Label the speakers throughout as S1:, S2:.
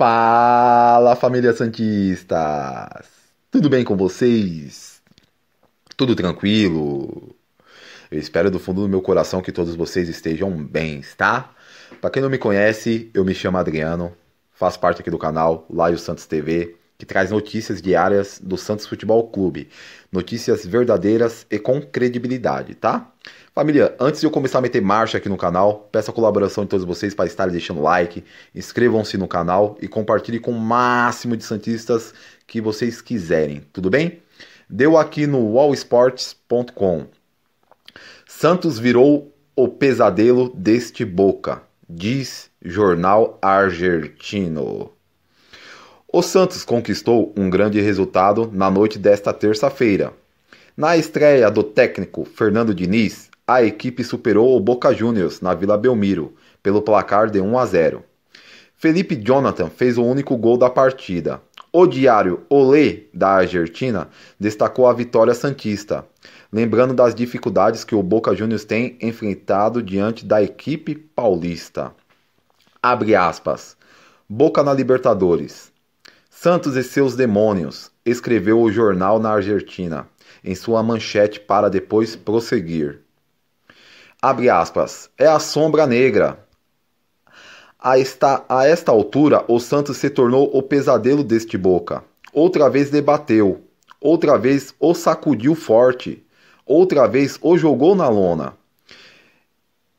S1: Fala família Santistas! Tudo bem com vocês? Tudo tranquilo? Eu espero do fundo do meu coração que todos vocês estejam bem, tá? Pra quem não me conhece, eu me chamo Adriano, faço parte aqui do canal Laio Santos TV que traz notícias diárias do Santos Futebol Clube. Notícias verdadeiras e com credibilidade, tá? Família, antes de eu começar a meter marcha aqui no canal, peço a colaboração de todos vocês para estarem deixando like, inscrevam-se no canal e compartilhem com o máximo de Santistas que vocês quiserem, tudo bem? Deu aqui no wallsports.com. Santos virou o pesadelo deste Boca, diz jornal argentino. O Santos conquistou um grande resultado na noite desta terça-feira. Na estreia do técnico Fernando Diniz, a equipe superou o Boca Juniors na Vila Belmiro pelo placar de 1 a 0. Felipe Jonathan fez o único gol da partida. O diário Olé da Argentina destacou a vitória santista, lembrando das dificuldades que o Boca Juniors tem enfrentado diante da equipe paulista. Abre aspas. Boca na Libertadores. Santos e seus demônios, escreveu o jornal na Argentina, em sua manchete para depois prosseguir. Abre aspas. É a sombra negra. A esta, a esta altura, o Santos se tornou o pesadelo deste Boca. Outra vez debateu, outra vez o sacudiu forte, outra vez o jogou na lona.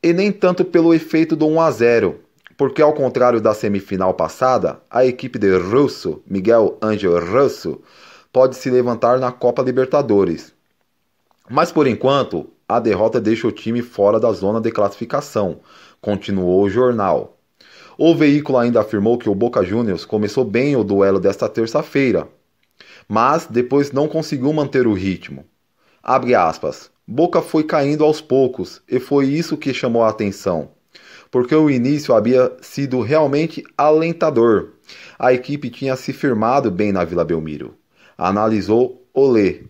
S1: E nem tanto pelo efeito do 1 a 0, porque ao contrário da semifinal passada, a equipe de Russo, Miguel Angel Russo, pode se levantar na Copa Libertadores. Mas por enquanto, a derrota deixa o time fora da zona de classificação, continuou o jornal. O veículo ainda afirmou que o Boca Juniors começou bem o duelo desta terça-feira, mas depois não conseguiu manter o ritmo. Abre aspas. Boca foi caindo aos poucos e foi isso que chamou a atenção porque o início havia sido realmente alentador. A equipe tinha se firmado bem na Vila Belmiro. Analisou Olê,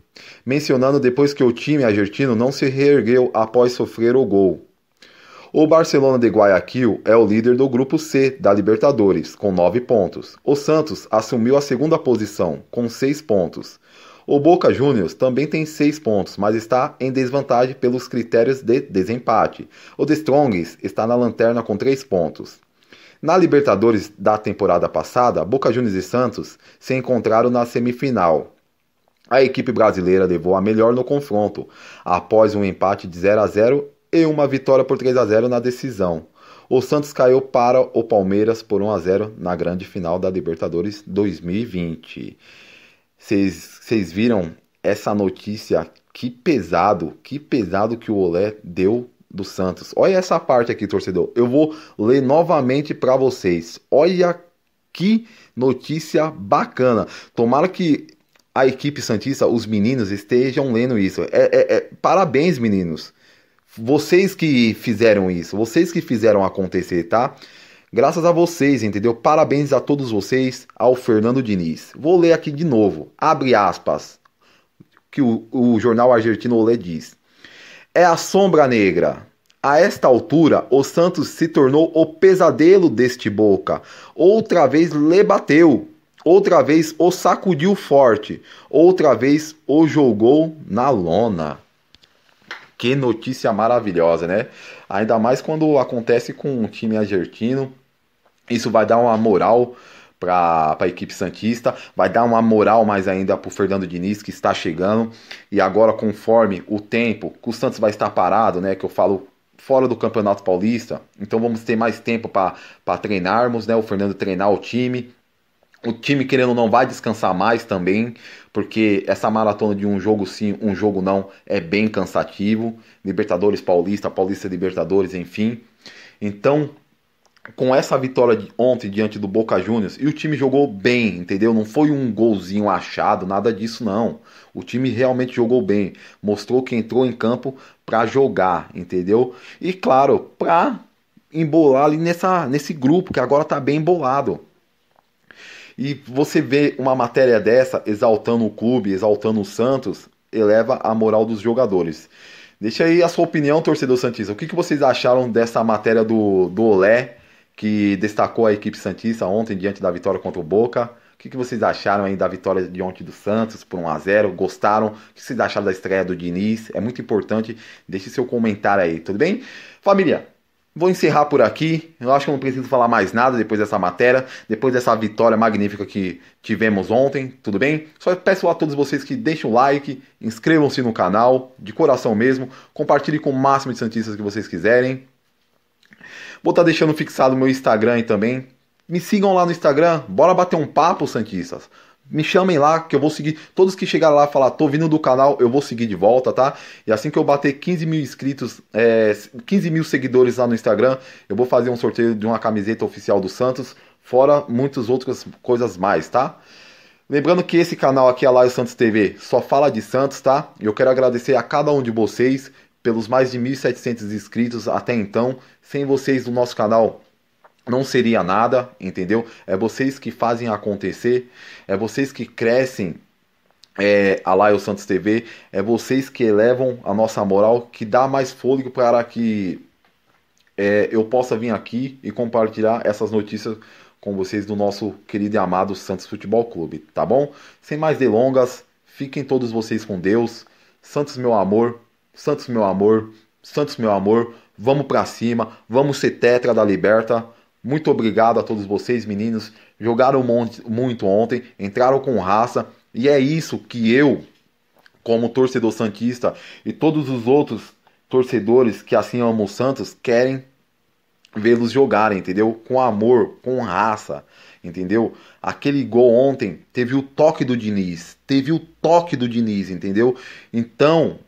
S1: mencionando depois que o time argentino não se reergueu após sofrer o gol. O Barcelona de Guayaquil é o líder do grupo C da Libertadores, com nove pontos. O Santos assumiu a segunda posição, com seis pontos. O Boca Juniors também tem 6 pontos, mas está em desvantagem pelos critérios de desempate. O The Strongest está na lanterna com 3 pontos. Na Libertadores da temporada passada, Boca Juniors e Santos se encontraram na semifinal. A equipe brasileira levou a melhor no confronto, após um empate de 0 a 0 e uma vitória por 3 a 0 na decisão. O Santos caiu para o Palmeiras por 1 a 0 na grande final da Libertadores 2020. Vocês viram essa notícia? Que pesado, que pesado que o Olé deu do Santos. Olha essa parte aqui, torcedor. Eu vou ler novamente para vocês. Olha que notícia bacana. Tomara que a equipe Santista, os meninos, estejam lendo isso. É, é, é, parabéns, meninos. Vocês que fizeram isso, vocês que fizeram acontecer, tá? Graças a vocês, entendeu? Parabéns a todos vocês, ao Fernando Diniz. Vou ler aqui de novo, abre aspas, que o, o jornal argentino Olé diz. É a sombra negra. A esta altura, o Santos se tornou o pesadelo deste Boca. Outra vez lhe bateu, outra vez o sacudiu forte, outra vez o jogou na lona. Que notícia maravilhosa, né? Ainda mais quando acontece com um time argentino isso vai dar uma moral para a equipe Santista, vai dar uma moral mais ainda para o Fernando Diniz que está chegando. E agora, conforme o tempo, o Santos vai estar parado, né? Que eu falo fora do Campeonato Paulista, então vamos ter mais tempo para treinarmos, né? O Fernando treinar o time, o time, querendo ou não, vai descansar mais também, porque essa maratona de um jogo sim, um jogo não, é bem cansativo. Libertadores Paulista, Paulista Libertadores, enfim. Então, com essa vitória de ontem diante do Boca Juniors, e o time jogou bem, entendeu? Não foi um golzinho achado, nada disso não. O time realmente jogou bem, mostrou que entrou em campo para jogar, entendeu? E claro, para embolar ali nessa, nesse grupo que agora tá bem embolado. E você vê uma matéria dessa exaltando o clube, exaltando o Santos, eleva a moral dos jogadores. Deixa aí a sua opinião, torcedor Santista. O que, que vocês acharam dessa matéria do, do Olé? que destacou a equipe Santista ontem diante da vitória contra o Boca. O que, que vocês acharam aí da vitória de ontem do Santos por 1x0? Gostaram? O que vocês acharam da estreia do Diniz? É muito importante. Deixe seu comentário aí, tudo bem? Família, Vou encerrar por aqui. Eu acho que não preciso falar mais nada depois dessa matéria, depois dessa vitória magnífica que tivemos ontem, tudo bem? Só peço a todos vocês que deixem o like, inscrevam-se no canal, de coração mesmo, compartilhem com o máximo de santistas que vocês quiserem. Vou estar tá deixando fixado meu Instagram aí também. Me sigam lá no Instagram, bora bater um papo, Santistas. Me chamem lá que eu vou seguir. Todos que chegaram lá falar, tô vindo do canal, eu vou seguir de volta, tá? E assim que eu bater 15 mil inscritos, é, 15 mil seguidores lá no Instagram, eu vou fazer um sorteio de uma camiseta oficial do Santos, fora muitas outras coisas mais, tá? Lembrando que esse canal aqui, a Live Santos TV, só fala de Santos, tá? E eu quero agradecer a cada um de vocês pelos mais de 1.700 inscritos até então. Sem vocês o nosso canal não seria nada, entendeu? É vocês que fazem acontecer, é vocês que crescem é, a Laio Santos TV, é vocês que elevam a nossa moral, que dá mais fôlego para que é, eu possa vir aqui e compartilhar essas notícias com vocês do nosso querido e amado Santos Futebol Clube, tá bom? Sem mais delongas, fiquem todos vocês com Deus. Santos, meu amor, Santos, meu amor, Santos, meu amor, vamos para cima, vamos ser tetra da liberta. Muito obrigado a todos vocês, meninos. Jogaram muito ontem, entraram com raça e é isso que eu, como torcedor santista e todos os outros torcedores que assim amam o Santos, querem vê-los jogarem, entendeu? Com amor, com raça, entendeu? Aquele gol ontem teve o toque do Diniz, teve o toque do Diniz, entendeu? Então,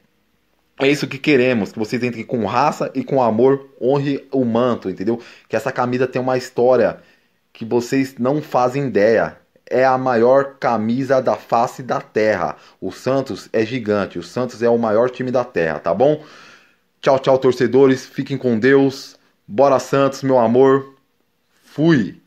S1: é isso que queremos, que vocês entrem com raça e com amor, honre o manto, entendeu? Que essa camisa tem uma história que vocês não fazem ideia. É a maior camisa da face da terra. O Santos é gigante, o Santos é o maior time da terra, tá bom? Tchau, tchau, torcedores, fiquem com Deus. Bora Santos, meu amor. Fui.